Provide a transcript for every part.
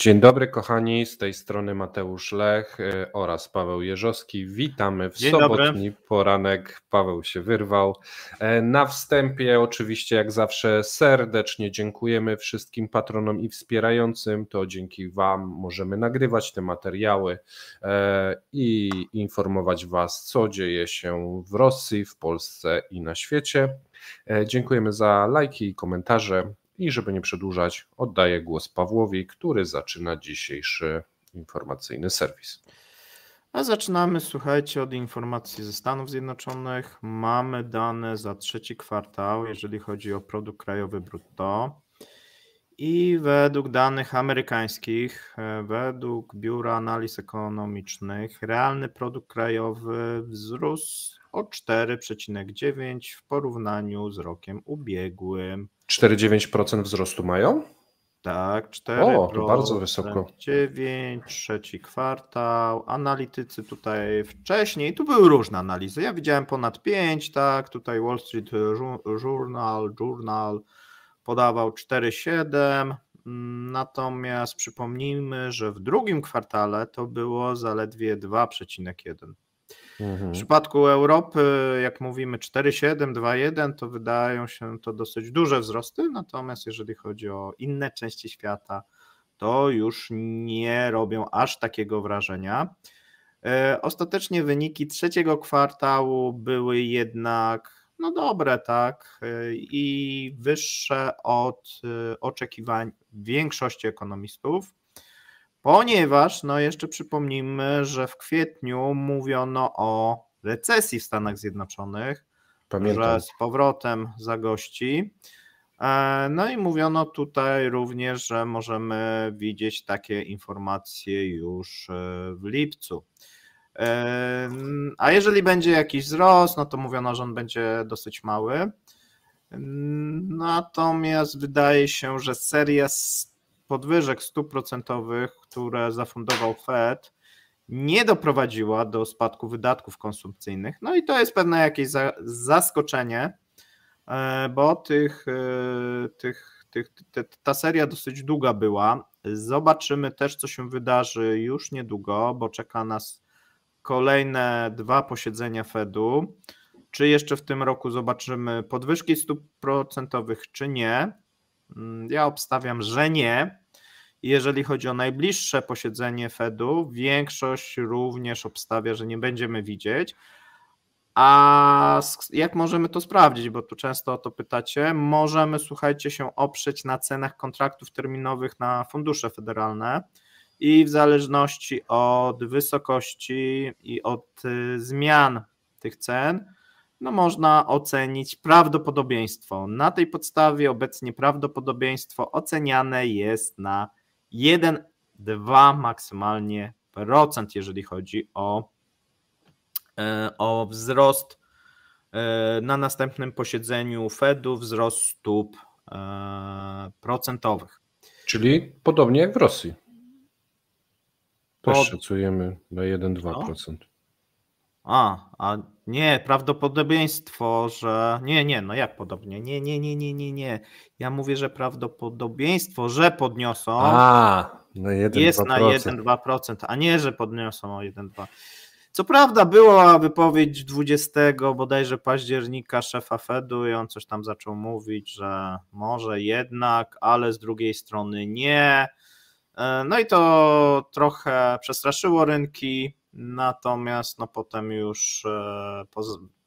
Dzień dobry kochani, z tej strony Mateusz Lech y, oraz Paweł Jerzowski. Witamy w Dzień sobotni dobry. poranek. Paweł się wyrwał. E, na wstępie oczywiście jak zawsze serdecznie dziękujemy wszystkim patronom i wspierającym. To dzięki wam możemy nagrywać te materiały e, i informować was co dzieje się w Rosji, w Polsce i na świecie. E, dziękujemy za lajki i komentarze. I żeby nie przedłużać, oddaję głos Pawłowi, który zaczyna dzisiejszy informacyjny serwis. A zaczynamy, słuchajcie, od informacji ze Stanów Zjednoczonych. Mamy dane za trzeci kwartał, jeżeli chodzi o produkt krajowy brutto. I według danych amerykańskich, e, według Biura Analiz Ekonomicznych, realny produkt krajowy wzrósł o 4,9 w porównaniu z rokiem ubiegłym. 4,9% wzrostu mają? Tak, 4. O, bardzo wysoko. 9, trzeci kwartał. Analitycy tutaj wcześniej, tu były różne analizy. Ja widziałem ponad 5, tak. Tutaj Wall Street Journal, Journal podawał 4,7. Natomiast przypomnijmy, że w drugim kwartale to było zaledwie 2,1. Mhm. W przypadku Europy, jak mówimy 4,7, 2,1, to wydają się to dosyć duże wzrosty, natomiast jeżeli chodzi o inne części świata, to już nie robią aż takiego wrażenia. E, ostatecznie wyniki trzeciego kwartału były jednak no dobre, tak, e, i wyższe od e, oczekiwań większości ekonomistów ponieważ no jeszcze przypomnijmy, że w kwietniu mówiono o recesji w Stanach Zjednoczonych, Pamiętam. że z powrotem zagości. E, no i mówiono tutaj również, że możemy widzieć takie informacje już e, w lipcu. E, a jeżeli będzie jakiś wzrost, no to mówiono, że on będzie dosyć mały. Natomiast wydaje się, że seria podwyżek stóp procentowych, które zafundował Fed, nie doprowadziła do spadku wydatków konsumpcyjnych. No i to jest pewne jakieś zaskoczenie, e, bo tych, e, tych, tych, te, ta seria dosyć długa była. Zobaczymy też, co się wydarzy już niedługo, bo czeka nas kolejne dwa posiedzenia Fedu. Czy jeszcze w tym roku zobaczymy podwyżki stóp procentowych, czy nie? Mm, ja obstawiam, że nie, jeżeli chodzi o najbliższe posiedzenie Fedu, większość również obstawia, że nie będziemy widzieć. A jak możemy to sprawdzić? Bo tu często o to pytacie. Możemy, słuchajcie, się oprzeć na cenach kontraktów terminowych na fundusze federalne i w zależności od wysokości i od y, zmian tych cen, no można ocenić prawdopodobieństwo. Na tej podstawie obecnie prawdopodobieństwo oceniane jest na 1, 2 maksymalnie procent, jeżeli chodzi o, e, o wzrost e, na następnym posiedzeniu Fedu, wzrost stóp e, procentowych. Czyli podobnie jak w Rosji. Też Pod... szacujemy na 1-2%. No. A, a nie, prawdopodobieństwo, że. Nie, nie, no jak podobnie? Nie, nie, nie, nie, nie, nie. Ja mówię, że prawdopodobieństwo, że podniosą. A, no na 1, jest 2%. na 1-2%, a nie, że podniosą o 1-2%. Co prawda była wypowiedź 20 bodajże października szefa Fedu i on coś tam zaczął mówić, że może jednak, ale z drugiej strony nie. E, no i to trochę przestraszyło rynki. Natomiast no potem już e,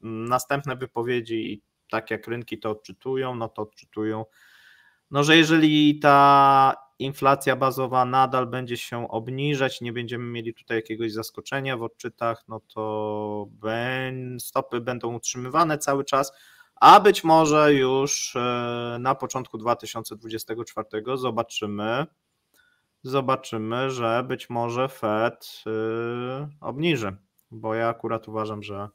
następne wypowiedzi i tak jak rynki to odczytują, no to odczytują, no że jeżeli ta inflacja bazowa nadal będzie się obniżać, nie będziemy mieli tutaj jakiegoś zaskoczenia w odczytach, no to stopy będą utrzymywane cały czas, a być może już e, na początku 2024 zobaczymy zobaczymy, że być może Fed y, obniży, bo ja akurat uważam, że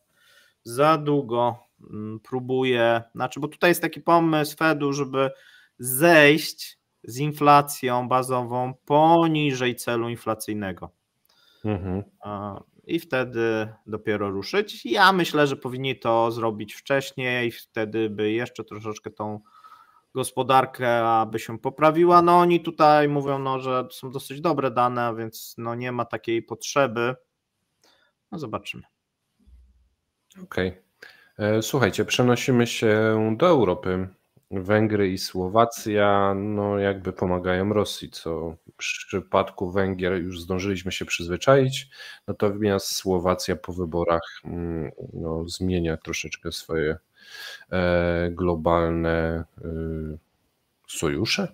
za długo mm, próbuje, znaczy, bo tutaj jest taki pomysł Fedu, żeby zejść z inflacją bazową poniżej celu inflacyjnego. Mhm. I wtedy dopiero ruszyć. Ja myślę, że powinni to zrobić wcześniej, i wtedy by jeszcze troszeczkę tą gospodarkę, aby się poprawiła. No oni tutaj mówią, no, że są dosyć dobre dane, więc no, nie ma takiej potrzeby. No zobaczymy. Okej. Okay. E, słuchajcie, przenosimy się do Europy. Węgry i Słowacja, no jakby pomagają Rosji, co w przypadku Węgier już zdążyliśmy się przyzwyczaić, natomiast Słowacja po wyborach mm, no, zmienia troszeczkę swoje E, globalne e, sojusze?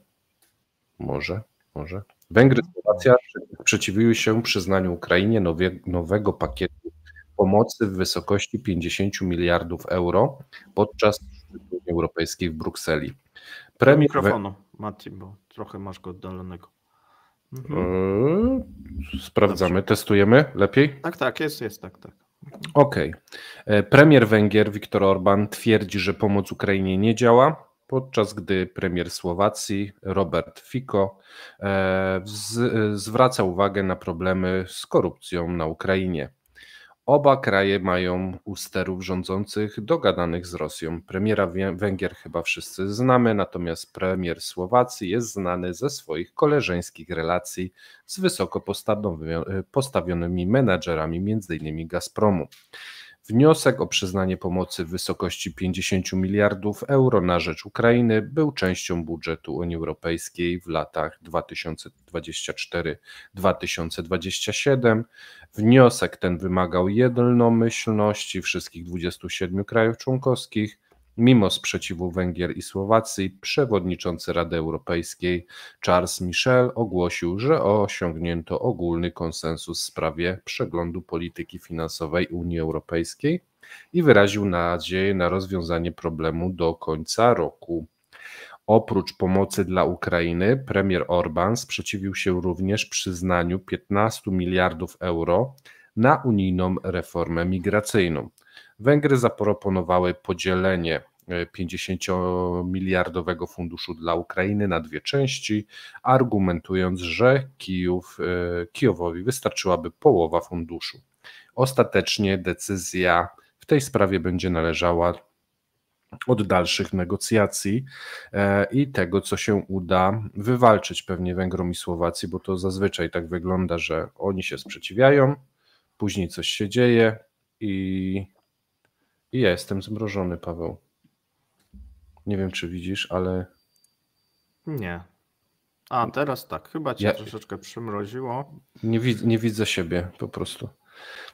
Może, może. Węgry i no. Słowacja sprzeciwiły się przyznaniu Ukrainie nowego pakietu pomocy w wysokości 50 miliardów euro podczas Unii Europejskiej w Brukseli. Premier... Mikrofonu, Mati, bo trochę masz go oddalonego. Mhm. Yy, sprawdzamy, Dobrze. testujemy lepiej? Tak, tak, jest, jest, tak, tak. Okej. Okay. E, premier Węgier Viktor Orban twierdzi, że pomoc Ukrainie nie działa, podczas gdy premier Słowacji Robert Fico e, e, zwraca uwagę na problemy z korupcją na Ukrainie. Oba kraje mają u sterów rządzących dogadanych z Rosją. Premiera Węgier chyba wszyscy znamy, natomiast premier Słowacji jest znany ze swoich koleżeńskich relacji z wysoko postawionymi menadżerami, m.in. Gazpromu. Wniosek o przyznanie pomocy w wysokości 50 miliardów euro na rzecz Ukrainy był częścią budżetu Unii Europejskiej w latach 2024-2027. Wniosek ten wymagał jednomyślności wszystkich 27 krajów członkowskich. Mimo sprzeciwu Węgier i Słowacji, przewodniczący Rady Europejskiej Charles Michel ogłosił, że osiągnięto ogólny konsensus w sprawie przeglądu polityki finansowej Unii Europejskiej i wyraził nadzieję na rozwiązanie problemu do końca roku. Oprócz pomocy dla Ukrainy, premier Orban sprzeciwił się również przyznaniu 15 miliardów euro na unijną reformę migracyjną. Węgry zaproponowały podzielenie 50-miliardowego e, funduszu dla Ukrainy na dwie części, argumentując, że Kijów, e, Kijowowi wystarczyłaby połowa funduszu. Ostatecznie decyzja w tej sprawie będzie należała od dalszych negocjacji e, i tego, co się uda wywalczyć pewnie Węgrom i Słowacji, bo to zazwyczaj tak wygląda, że oni się sprzeciwiają, później coś się dzieje i i ja jestem zmrożony, Paweł. Nie wiem, czy widzisz, ale. Nie. A teraz tak, chyba cię ja... troszeczkę przymroziło. Nie, wid nie widzę siebie po prostu.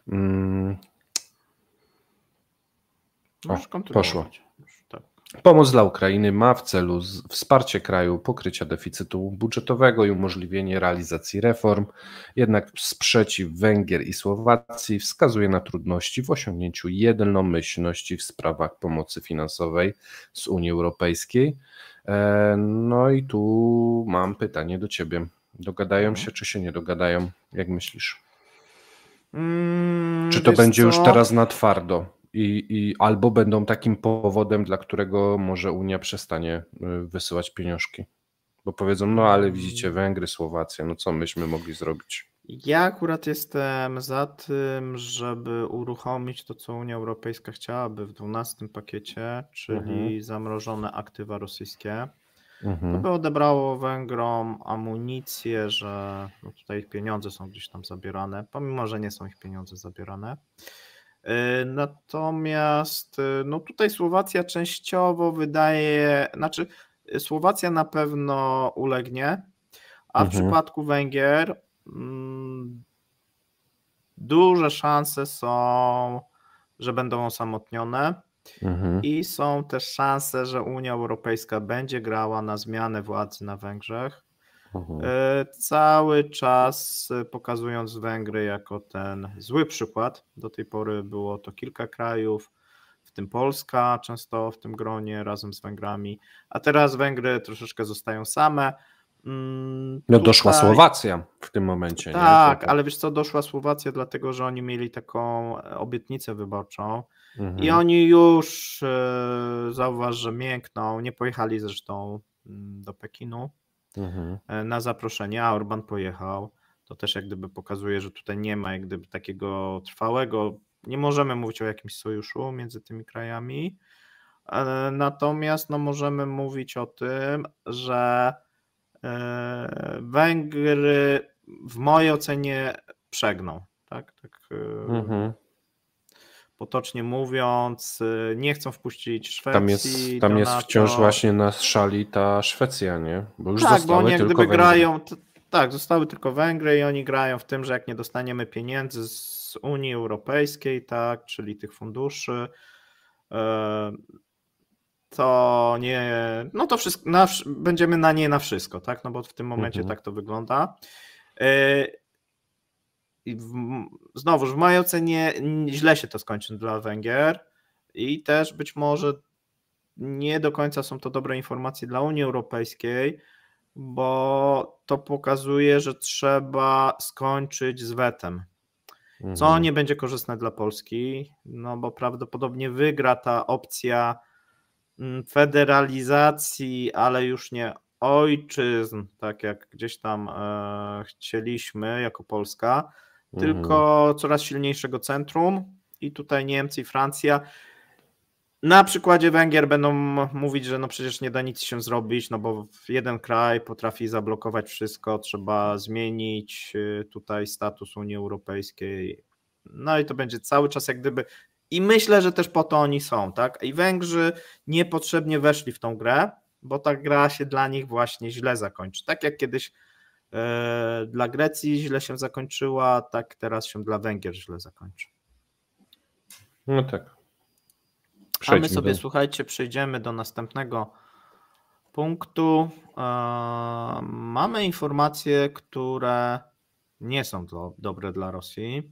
Mm. Możesz o, poszło. Pomoc dla Ukrainy ma w celu wsparcie kraju, pokrycia deficytu budżetowego i umożliwienie realizacji reform, jednak sprzeciw Węgier i Słowacji wskazuje na trudności w osiągnięciu jednomyślności w sprawach pomocy finansowej z Unii Europejskiej. E, no i tu mam pytanie do Ciebie. Dogadają mhm. się czy się nie dogadają? Jak myślisz? Mm, czy to będzie co? już teraz na twardo? i, i albo będą takim powodem, dla którego może Unia przestanie y, wysyłać pieniążki. Bo powiedzą, no ale mm. widzicie Węgry, Słowację, no co myśmy mogli zrobić? Ja akurat jestem za tym, żeby uruchomić to, co Unia Europejska chciałaby w 12 pakiecie, czyli mhm. zamrożone aktywa rosyjskie. Mhm. To by odebrało Węgrom amunicję, że no tutaj ich pieniądze są gdzieś tam zabierane, pomimo że nie są ich pieniądze zabierane. E, natomiast e, no tutaj Słowacja częściowo wydaje, znaczy e, Słowacja na pewno ulegnie, a w mhm. przypadku Węgier mm, duże szanse są, że będą osamotnione. Mhm. I są też szanse, że Unia Europejska będzie grała na zmianę władzy na Węgrzech. Mhm. E, cały czas e, pokazując Węgry jako ten zły przykład. Do tej pory było to kilka krajów, w tym Polska często w tym gronie razem z Węgrami, a teraz Węgry troszeczkę zostają same. Mm, no tutaj... doszła Słowacja w tym momencie. Tak, ale wiesz co, doszła Słowacja, dlatego że oni mieli taką e, obietnicę wyborczą mhm. i oni już, yy, zauważ, że miękną, nie pojechali zresztą mm, do Pekinu, mhm. E, na zaproszenie, a Orban pojechał. To też jak gdyby pokazuje, że tutaj nie ma jak gdyby takiego trwałego, nie możemy mówić o jakimś sojuszu między tymi krajami, e, natomiast no, możemy mówić o tym, że e, Węgry w mojej ocenie przegną. Tak, tak. Mhm potocznie mówiąc, y, nie chcą wpuścić Szwecji. Tam jest, tam jest wciąż właśnie na szali ta Szwecja, nie? Bo już tak, zostały bo oni tylko gdyby Węgry. grają, to, tak, zostały tylko Węgry i oni grają w tym, że jak nie dostaniemy pieniędzy z Unii Europejskiej, tak, czyli tych funduszy, e, to nie, no to wszystko, na, będziemy na nie na wszystko, tak, no bo w tym momencie mhm. tak to wygląda. E, i w, znowuż, w mojej ocenie źle się to skończy dla Węgier i też być może nie do końca są to dobre informacje dla Unii Europejskiej, bo to pokazuje, że trzeba skończyć z wetem. Co mhm. nie będzie korzystne dla Polski, no bo prawdopodobnie wygra ta opcja mm, federalizacji, ale już nie ojczyzn, tak jak gdzieś tam e, chcieliśmy jako Polska, tylko mhm. coraz silniejszego centrum i tutaj Niemcy i Francja na przykładzie Węgier będą mówić, że no przecież nie da nic się zrobić, no bo jeden kraj potrafi zablokować wszystko, trzeba zmienić y, tutaj status Unii Europejskiej. No i to będzie cały czas jak gdyby. I myślę, że też po to oni są, tak? I Węgrzy niepotrzebnie weszli w tą grę, bo ta gra się dla nich właśnie źle zakończy. Tak jak kiedyś E, dla Grecji źle się zakończyła, tak teraz się dla Węgier źle zakończy. No tak. Przejdźmy A my sobie, do... słuchajcie, przejdziemy do następnego punktu. E, mamy informacje, które nie są dobre dla Rosji.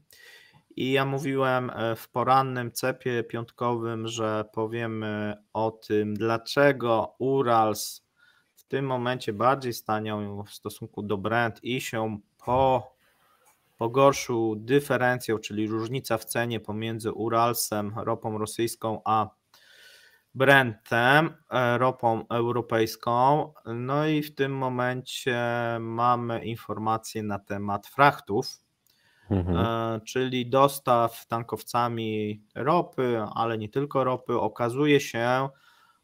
I ja mówiłem e, w porannym cepie piątkowym, że powiemy o tym, dlaczego Urals tym momencie bardziej stanią w stosunku do Brent i się po pogorszył dyferencją, czyli różnica w cenie pomiędzy Uralsem, ropą rosyjską, a Brentem, e, ropą europejską. No i w tym momencie mamy informacje na temat frachtów, mhm. E, czyli dostaw tankowcami ropy, ale nie tylko ropy. Okazuje się,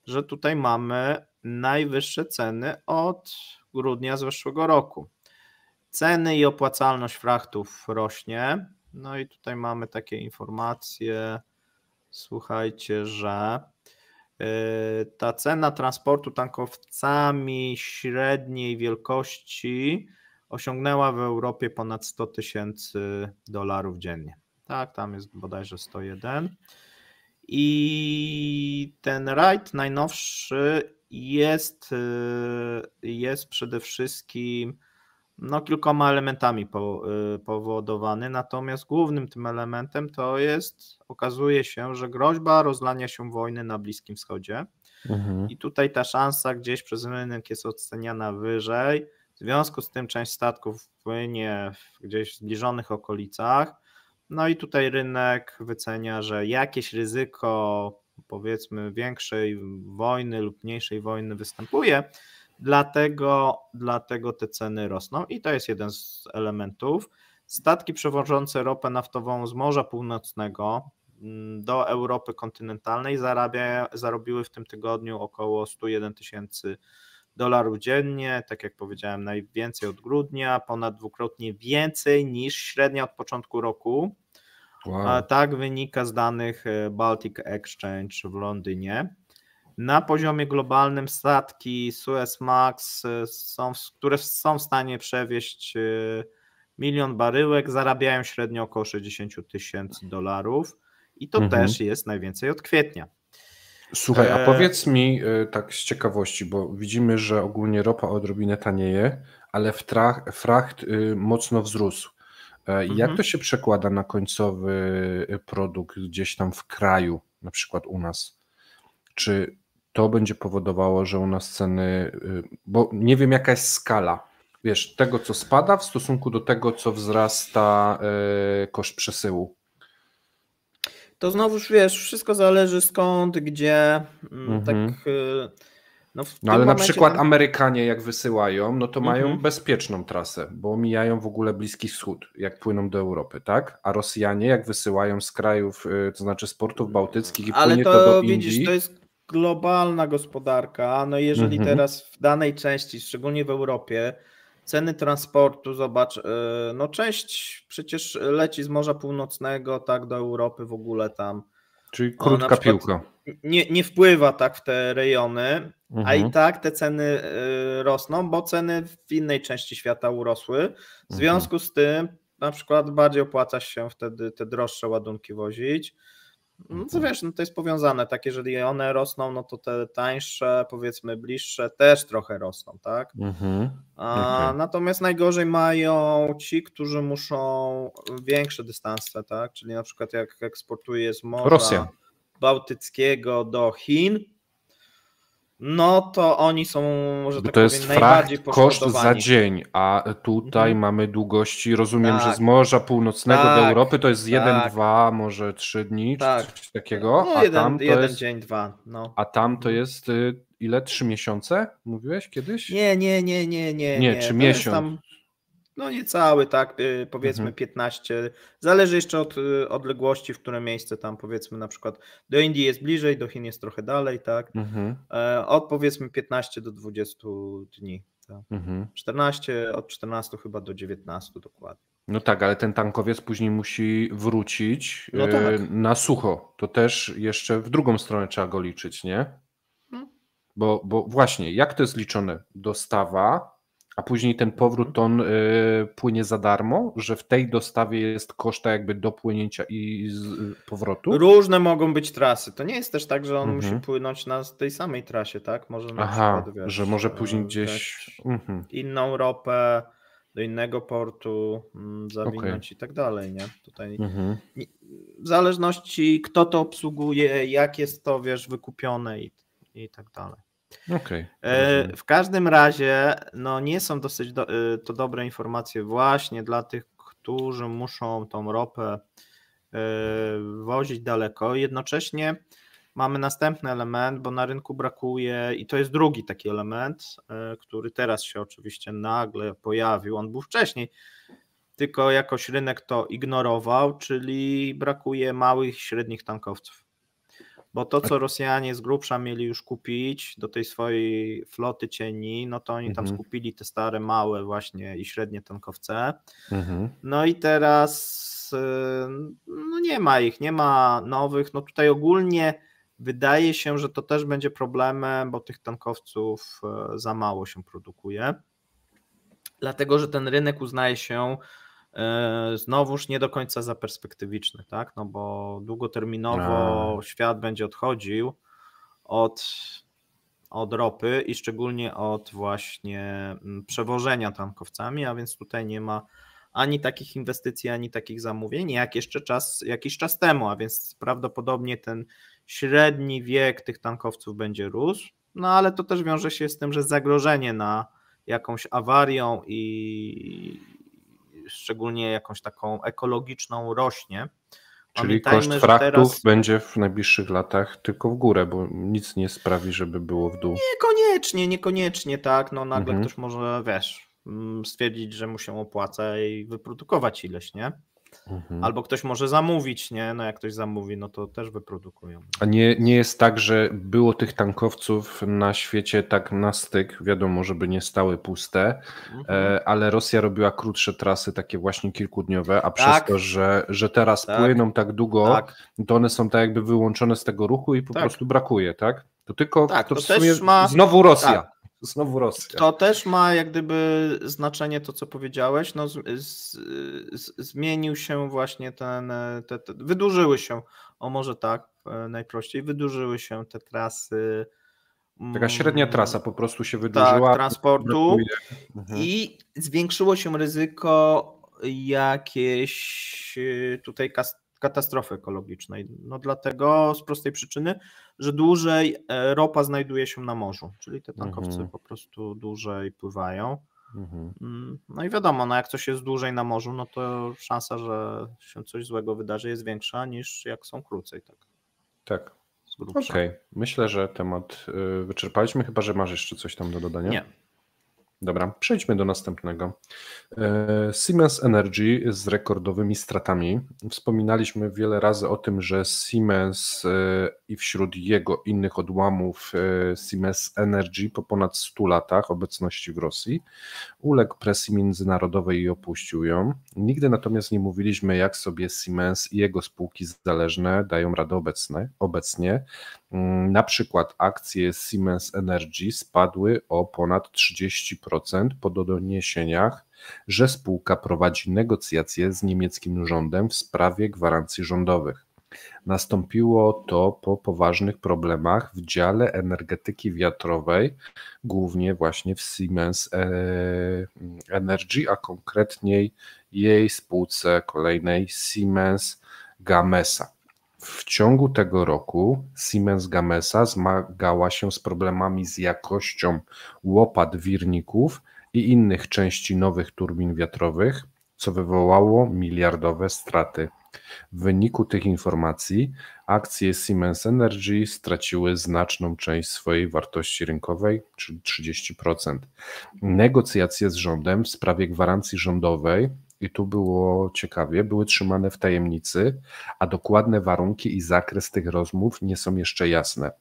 że tutaj mamy najwyższe ceny od grudnia zeszłego roku. Ceny i opłacalność frachtów rośnie. No i tutaj mamy takie informacje. Słuchajcie, że y, ta cena transportu tankowcami średniej wielkości osiągnęła w Europie ponad 100 tysięcy dolarów dziennie. Tak, tam jest bodajże 101. I ten rajd najnowszy jest, y, jest przede wszystkim no, kilkoma elementami y, powodowany, natomiast głównym tym elementem to jest, okazuje się, że groźba rozlania się wojny na Bliskim Wschodzie mhm. i tutaj ta szansa gdzieś przez rynek jest oceniana wyżej, w związku z tym część statków płynie gdzieś w zbliżonych okolicach, no i tutaj rynek wycenia, że jakieś ryzyko powiedzmy większej wojny lub mniejszej wojny występuje, dlatego, dlatego te ceny rosną i to jest jeden z elementów. Statki przewożące ropę naftową z Morza Północnego mm, do Europy kontynentalnej zarabia, zarobiły w tym tygodniu około 101 tysięcy dolarów dziennie, tak jak powiedziałem, najwięcej od grudnia, ponad dwukrotnie więcej niż średnia od początku roku. Wow. A tak wynika z danych e, Baltic Exchange w Londynie. Na poziomie globalnym statki Suez Max, e, są, które są w stanie przewieźć e, milion baryłek, zarabiają średnio około 60 tysięcy dolarów i to mhm. też jest najwięcej od kwietnia. Słuchaj, a powiedz mi tak z ciekawości, bo widzimy, że ogólnie ropa odrobinę tanieje, ale w trach fracht y, mocno wzrósł. E, jak mhm. to się przekłada na końcowy e, produkt gdzieś tam w kraju, na przykład u nas? Czy to będzie powodowało, że u nas ceny, e, bo nie wiem jaka jest skala, wiesz, tego co spada w stosunku do tego, co wzrasta koszt przesyłu? To znowuż wiesz, wszystko zależy skąd, gdzie. Mm, tak, mhm. Tak no, no ale na przykład tam... Amerykanie jak wysyłają, no to mhm. mają bezpieczną trasę, bo mijają w ogóle Bliski Wschód, jak płyną do Europy, tak? A Rosjanie jak wysyłają z krajów, y, to znaczy z portów bałtyckich i ale to, to do Indii. Widzisz, to jest globalna gospodarka, no jeżeli mhm. teraz w danej części, szczególnie w Europie, ceny transportu, zobacz, y, no część przecież leci z Morza Północnego, tak, do Europy w ogóle tam, Czyli no, krótka piłka. Nie, nie wpływa tak w te rejony, mhm. a i mhm. tak te ceny e, rosną, bo ceny w innej części świata urosły. W mhm. związku z tym na przykład bardziej opłaca się wtedy te droższe ładunki wozić. No co mhm. wiesz, no to jest powiązane, tak jeżeli one rosną, no to te tańsze, powiedzmy bliższe też trochę rosną, tak? Mhm. A, okay. Natomiast najgorzej mają ci, którzy muszą większe dystanse, tak? Czyli na przykład jak eksportuje z morza Rosja. Bałtyckiego do Chin, no to oni są, może tak to powiem, jest najbardziej frakt, koszt za dzień, a tutaj mhm. mamy długości, rozumiem, tak. że z tak. Morza Północnego tak. do Europy to jest 1, jeden-dwa, tak. może trzy dni, tak. czy coś takiego. No, a jeden, tam to jeden jest, dzień, dwa. No. A tam to mhm. jest y, ile? trzy miesiące? Mówiłeś kiedyś? Nie, nie, nie, nie, nie. Nie, nie. miesiące no niecały, tak, y, powiedzmy 15. Mhm. Zależy jeszcze od y, odległości, w które miejsce tam powiedzmy na przykład do Indii jest bliżej, do Chin jest trochę dalej, tak. Mhm. E, od powiedzmy 15 do 20 dni. Tak? Mhm. 14, od 14 chyba do 19 dokładnie. No tak, ale ten tankowiec później musi wrócić no y, tak. na sucho. To też jeszcze w drugą stronę trzeba go liczyć, nie? No. Bo, bo właśnie, jak to jest liczone? Dostawa, a później ten powrót mhm. on y, płynie za darmo, że w tej dostawie jest koszta jakby dopłynięcia i z, y, powrotu. Różne mogą być trasy. To nie jest też tak, że on musi mhm. płynąć na tej samej trasie, tak? Może na Aha, przykład, wiesz, że może e, później gdzieś mhm. inną ropę do innego portu m, mm, zawinąć okay. i tak dalej, nie? Tutaj nie, w zależności kto to obsługuje, jak jest to, wiesz, wykupione i, i tak dalej. Okay. E, w każdym razie no, nie są dosyć do, y, to dobre informacje właśnie dla tych, którzy muszą tą ropę y, wozić daleko. Jednocześnie mamy następny element, bo na rynku brakuje, i to jest drugi taki element, y, który teraz się oczywiście nagle pojawił, on był wcześniej, tylko jakoś rynek to ignorował, czyli brakuje małych i średnich tankowców bo to, tak. co Rosjanie z grubsza mieli już kupić do tej swojej floty cieni, no to oni tam mhm. skupili te stare, małe właśnie i średnie tankowce. Mhm. No i teraz y, no nie ma ich, nie ma nowych. No tutaj ogólnie wydaje się, że to też będzie problemem, bo tych tankowców y, za mało się produkuje. Dlatego, że ten rynek uznaje się E, znowuż nie do końca za perspektywiczny, tak? No bo długoterminowo A. Tak. świat będzie odchodził od, od ropy i szczególnie od właśnie mm, przewożenia tankowcami, a więc tutaj nie ma ani takich inwestycji, ani takich zamówień, jak jeszcze czas, jakiś czas temu, a więc prawdopodobnie ten średni wiek tych tankowców będzie rósł, no ale to też wiąże się z tym, że zagrożenie na jakąś awarią i szczególnie jakąś taką ekologiczną rośnie. Czyli Pamiętajmy, koszt fraktów teraz... będzie w najbliższych latach tylko w górę, bo nic nie sprawi, żeby było w dół. Niekoniecznie, niekoniecznie, tak. No nagle mhm. ktoś może, wiesz, mm, stwierdzić, że mu się opłaca i wyprodukować ileś, nie? Mhm. Albo ktoś może zamówić, nie? No jak ktoś zamówi, no to też wyprodukują. A nie, nie jest tak, że było tych tankowców na świecie tak na styk, wiadomo, żeby nie stały puste, mhm. E, ale Rosja robiła krótsze trasy, takie właśnie kilkudniowe, a przez tak. to, że, że teraz tak. płyną tak długo, tak. to one są tak jakby wyłączone z tego ruchu i po tak. prostu brakuje, tak? To tylko tak, to, to w sumie ma... znowu Rosja. Tak znowu Rosja. To też ma jak gdyby znaczenie to, co powiedziałeś. No, z, z, zmienił się właśnie ten, te, te, wydłużyły się, o może tak e, najprościej, wydłużyły się te trasy. Mm, Taka średnia trasa po prostu się wydłużyła. Tak, transportu mhm. i zwiększyło się ryzyko jakieś e, tutaj kas katastrofy ekologicznej. No dlatego z prostej przyczyny, że dłużej e, ropa znajduje się na morzu, czyli te tankowce mhm. po prostu dłużej pływają. Mhm. Mm, no i wiadomo, no jak coś jest dłużej na morzu, no to szansa, że się coś złego wydarzy jest większa niż jak są krócej. Tak. tak. Okej, okay. myślę, że temat y, wyczerpaliśmy, chyba że masz jeszcze coś tam do dodania. Nie. Dobra, przejdźmy do następnego. E, Siemens Energy z rekordowymi stratami. Wspominaliśmy wiele razy o tym, że Siemens e, i wśród jego innych odłamów e, Siemens Energy po ponad 100 latach obecności w Rosji uległ presji międzynarodowej i opuścił ją. Nigdy natomiast nie mówiliśmy, jak sobie Siemens i jego spółki zależne dają radę obecne, obecnie. Mm, na przykład akcje Siemens Energy spadły o ponad 30% 10% po doniesieniach, że spółka prowadzi negocjacje z niemieckim rządem w sprawie gwarancji rządowych. Nastąpiło to po poważnych problemach w dziale energetyki wiatrowej, głównie właśnie w Siemens e, Energy, a konkretniej jej spółce kolejnej Siemens Gamesa. W ciągu tego roku Siemens Gamesa zmagała się z problemami z jakością łopat wirników i innych części nowych turbin wiatrowych, co wywołało miliardowe straty. W wyniku tych informacji akcje Siemens Energy straciły znaczną część swojej wartości rynkowej, czyli 30%. Negocjacje z rządem w sprawie gwarancji rządowej i tu było ciekawie, były trzymane w tajemnicy, a dokładne warunki i zakres tych rozmów nie są jeszcze jasne.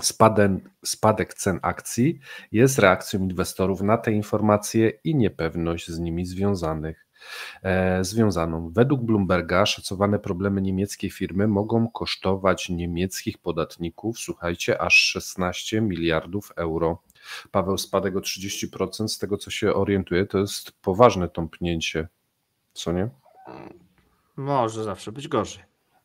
Spaden, spadek cen akcji jest reakcją inwestorów na te informacje i niepewność z nimi związanych. E, związaną. Według Bloomberga szacowane problemy niemieckiej firmy mogą kosztować niemieckich podatników, słuchajcie, aż 16 miliardów euro Paweł, spadek o 30%, z tego co się orientuje, to jest poważne tąpnięcie, co nie? Może zawsze być gorzej.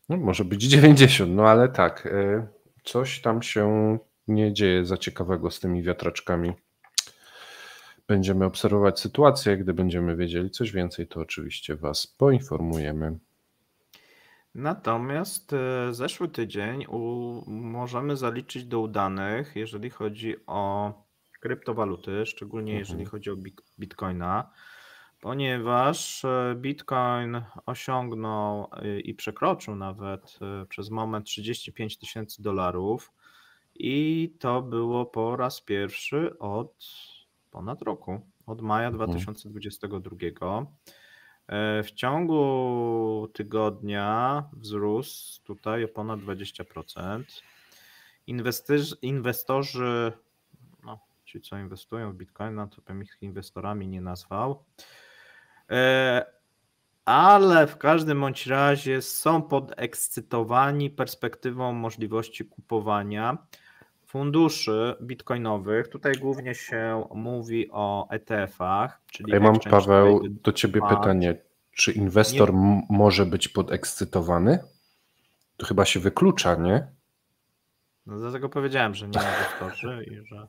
No, może być 90, no ale tak, y, coś tam się nie dzieje za ciekawego z tymi wiatraczkami. Będziemy obserwować sytuację, gdy będziemy wiedzieli coś więcej, to oczywiście Was poinformujemy. Natomiast y, zeszły tydzień możemy zaliczyć do udanych, jeżeli chodzi o kryptowaluty, szczególnie mhm. jeżeli chodzi o bitcoina, ponieważ e, bitcoin osiągnął e, i przekroczył nawet e, przez moment 35 tysięcy dolarów i to było po raz pierwszy od ponad roku, od maja 2022. Mhm. W ciągu tygodnia wzrósł tutaj o ponad 20%. inwestorzy ci co inwestują w Bitcoina, no to bym ich inwestorami nie nazwał. E, ale w każdym bądź razie są podekscytowani perspektywą możliwości kupowania funduszy bitcoinowych. Tutaj głównie się mówi o ETF-ach, czyli. Ja mam Paweł do ciebie pytanie. Czy inwestor nie... może być podekscytowany? To chyba się wyklucza, nie? No dlatego powiedziałem, że nie ma inwestorzy i że.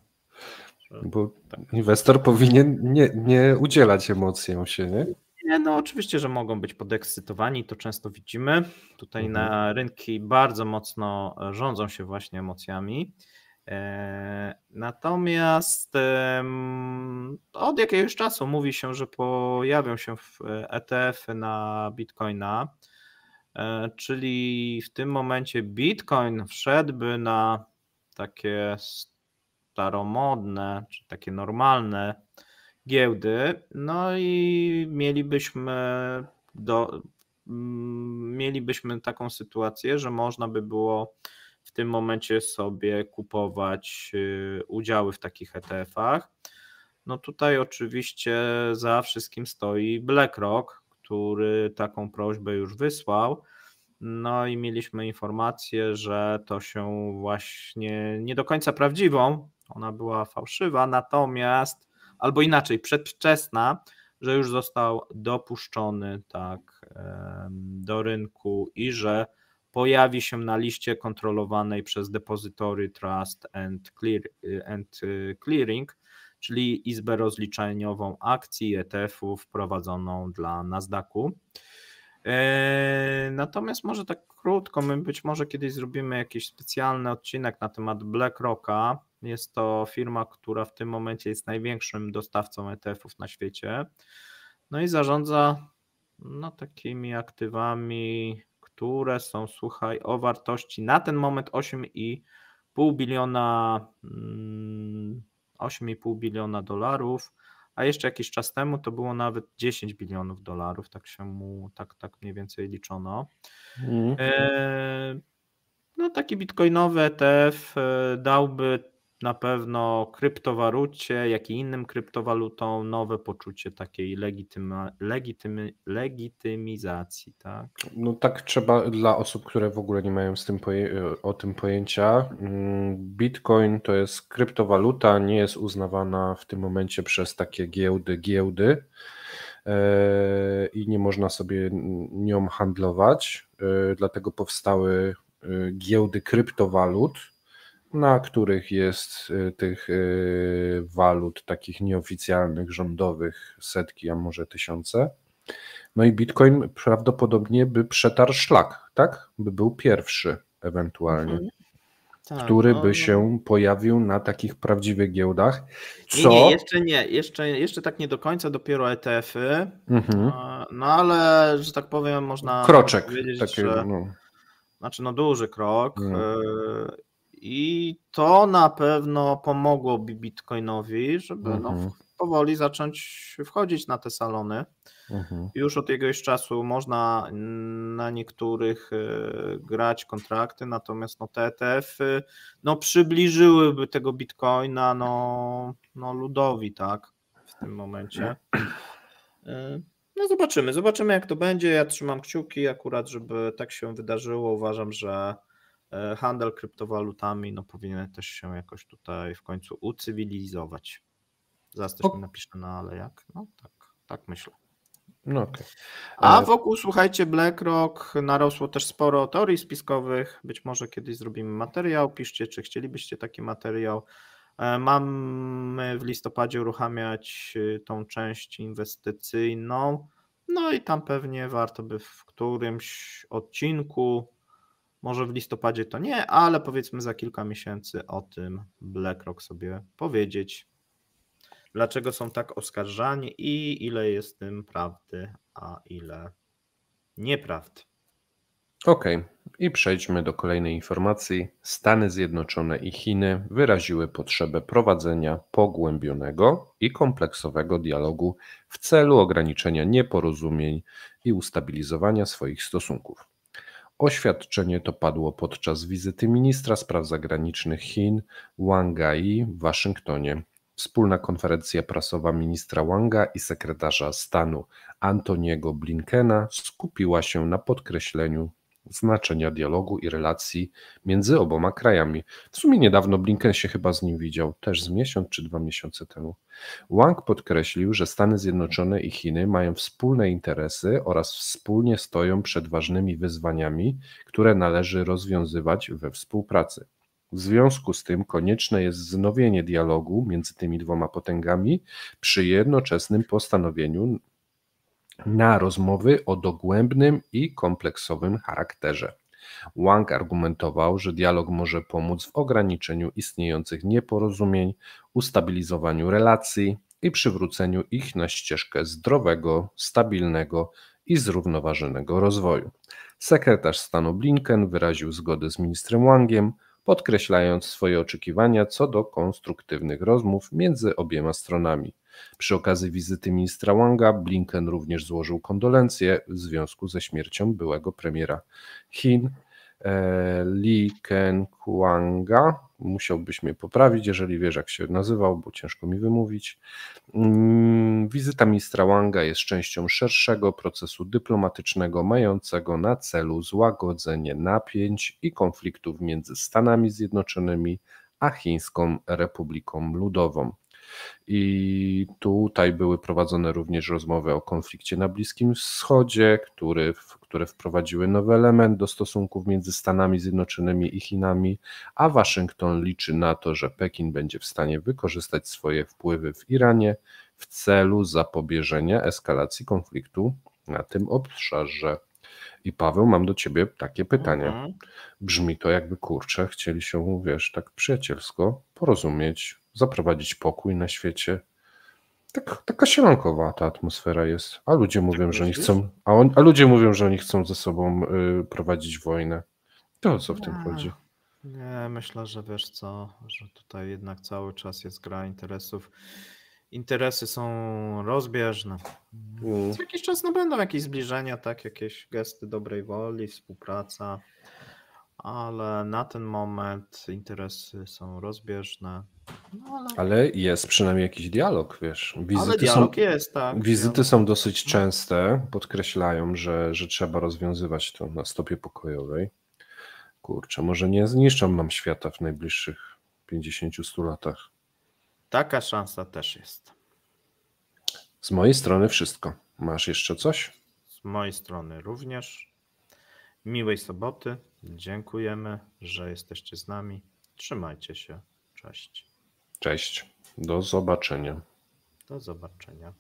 Bo tak. inwestor powinien nie, nie udzielać emocjom się, nie? Nie, no oczywiście, że mogą być podekscytowani, to często widzimy. Tutaj mhm. na rynki bardzo mocno e, rządzą się właśnie emocjami. E, natomiast od jakiegoś czasu mówi się, że pojawią się ETF-y e na Bitcoina, czyli w tym momencie Bitcoin wszedłby na takie staromodne, czy takie normalne giełdy, no i mielibyśmy do, mm, mielibyśmy taką sytuację, że można by było w tym momencie sobie kupować y, udziały w takich ETF-ach. No tutaj oczywiście za wszystkim stoi BlackRock, który taką prośbę już wysłał. No i mieliśmy informację, że to się właśnie nie do końca prawdziwą ona była fałszywa, natomiast, albo inaczej, przedwczesna, że już został dopuszczony tak do rynku i że pojawi się na liście kontrolowanej przez depozytory Trust and, Clear, and Clearing, czyli Izbę Rozliczeniową Akcji ETF-ów wprowadzoną dla Nasdaqu. E, natomiast może tak krótko, my być może kiedyś zrobimy jakiś specjalny odcinek na temat BlackRocka, jest to firma, która w tym momencie jest największym dostawcą ETF-ów na świecie. No i zarządza no, takimi aktywami, które są, słuchaj, o wartości na ten moment 8,5 biliona 8,5 mm, biliona dolarów, a jeszcze jakiś czas temu to było nawet 10 bilionów dolarów, tak się mu, tak, tak mniej więcej liczono. Mm. E, no taki bitcoinowy ETF e, dałby na pewno kryptowalucie, jak i innym kryptowalutom nowe poczucie takiej legityma, legitymy, legitymizacji, tak? No tak trzeba dla osób, które w ogóle nie mają z tym o tym pojęcia. Mm, Bitcoin to jest kryptowaluta, nie jest uznawana w tym momencie przez takie giełdy, giełdy e, i nie można sobie nią handlować, e, dlatego powstały e, giełdy kryptowalut na których jest y, tych y, walut takich nieoficjalnych, rządowych setki, a może tysiące. No i Bitcoin prawdopodobnie by przetarł szlak, tak? By był pierwszy ewentualnie. Mhm. Tak, który no, by no. się pojawił na takich prawdziwych giełdach. Co... Nie, nie, jeszcze nie, jeszcze, jeszcze tak nie do końca, dopiero ETF-y. Mhm. No ale, że tak powiem, można. Kroczek. Powiedzieć, taki, że... no. Znaczy, no duży krok. Mhm. I to na pewno pomogło Bitcoinowi, żeby no, mhm. no, powoli zacząć wchodzić na te salony. Mhm. Już od jakiegoś czasu można na niektórych e, grać kontrakty, natomiast no, te etf -y, no, przybliżyłyby tego bitcoina no, no, ludowi, tak, w tym momencie. E, no zobaczymy, zobaczymy jak to będzie. Ja trzymam kciuki akurat, żeby tak się wydarzyło. Uważam, że E, handel kryptowalutami no, powinien też się jakoś tutaj w końcu ucywilizować. Zaraz też mi napiszę, no ale jak? No tak, tak myślę. No okay. A e, wokół, słuchajcie, BlackRock narosło też sporo teorii spiskowych. Być może kiedyś zrobimy materiał. Piszcie, czy chcielibyście taki materiał. E, mamy w listopadzie uruchamiać y, tą część inwestycyjną. No i tam pewnie warto by w którymś odcinku może w listopadzie to nie, ale powiedzmy za kilka miesięcy o tym BlackRock sobie powiedzieć. Dlaczego są tak oskarżani i ile jest w tym prawdy, a ile nieprawdy. Okej, okay. i przejdźmy do kolejnej informacji. Stany Zjednoczone i Chiny wyraziły potrzebę prowadzenia pogłębionego i kompleksowego dialogu w celu ograniczenia nieporozumień i ustabilizowania swoich stosunków. Oświadczenie to padło podczas wizyty ministra spraw zagranicznych Chin Wanga w Waszyngtonie. Wspólna konferencja prasowa ministra Wanga i sekretarza stanu Antoniego Blinkena skupiła się na podkreśleniu znaczenia dialogu i relacji między oboma krajami. W sumie niedawno Blinken się chyba z nim widział, też z miesiąc czy dwa miesiące temu. Wang podkreślił, że Stany Zjednoczone i Chiny mają wspólne interesy oraz wspólnie stoją przed ważnymi wyzwaniami, które należy rozwiązywać we współpracy. W związku z tym konieczne jest wznowienie dialogu między tymi dwoma potęgami przy jednoczesnym postanowieniu na rozmowy o dogłębnym i kompleksowym charakterze. Wang argumentował, że dialog może pomóc w ograniczeniu istniejących nieporozumień, ustabilizowaniu relacji i przywróceniu ich na ścieżkę zdrowego, stabilnego i zrównoważonego rozwoju. Sekretarz stanu Blinken wyraził zgodę z ministrem Wangiem, podkreślając swoje oczekiwania co do konstruktywnych rozmów między obiema stronami. Przy okazji wizyty ministra Wanga Blinken również złożył kondolencje w związku ze śmiercią byłego premiera Chin. E, Li Kenkuanga. Musiałbyś mnie poprawić, jeżeli wiesz, jak się nazywał, bo ciężko mi wymówić. Mm, wizyta ministra Wanga jest częścią szerszego procesu dyplomatycznego mającego na celu złagodzenie napięć i konfliktów między Stanami Zjednoczonymi a Chińską Republiką Ludową. I tutaj były prowadzone również rozmowy o konflikcie na Bliskim Wschodzie, który, które wprowadziły nowy element do stosunków między Stanami Zjednoczonymi i Chinami, a Waszyngton liczy na to, że Pekin będzie w stanie wykorzystać swoje wpływy w Iranie w celu zapobieżenia eskalacji konfliktu na tym obszarze. I Paweł, mam do ciebie takie pytanie. Mhm. Brzmi to jakby kurczę, chcieli się, wiesz, tak przyjacielsko porozumieć, zaprowadzić pokój na świecie. Tak, taka sielankowa ta atmosfera jest, a ludzie tak mówią, tak że oni chcą, a, on, a, ludzie mówią, że oni chcą ze sobą y, prowadzić wojnę. To o co w tym nie, chodzi? Nie, myślę, że wiesz co, że tutaj jednak cały czas jest gra interesów. Interesy są rozbieżne. Mm. Co jakiś czas no, będą jakieś zbliżenia, tak, jakieś gesty dobrej woli, współpraca ale na ten moment interesy są rozbieżne. No, ale... ale... jest przynajmniej jakiś dialog, wiesz. Wizyty są, jest, tak. Wizyty są dosyć częste, podkreślają, że, że trzeba rozwiązywać to na stopie pokojowej. Kurczę, może nie zniszczą nam świata w najbliższych 50-100 latach. Taka szansa też jest. Z mojej strony wszystko. Masz jeszcze coś? Z mojej strony również. Miłej soboty. Dziękujemy, że jesteście z nami. Trzymajcie się. Cześć. Cześć. Do zobaczenia. Do zobaczenia.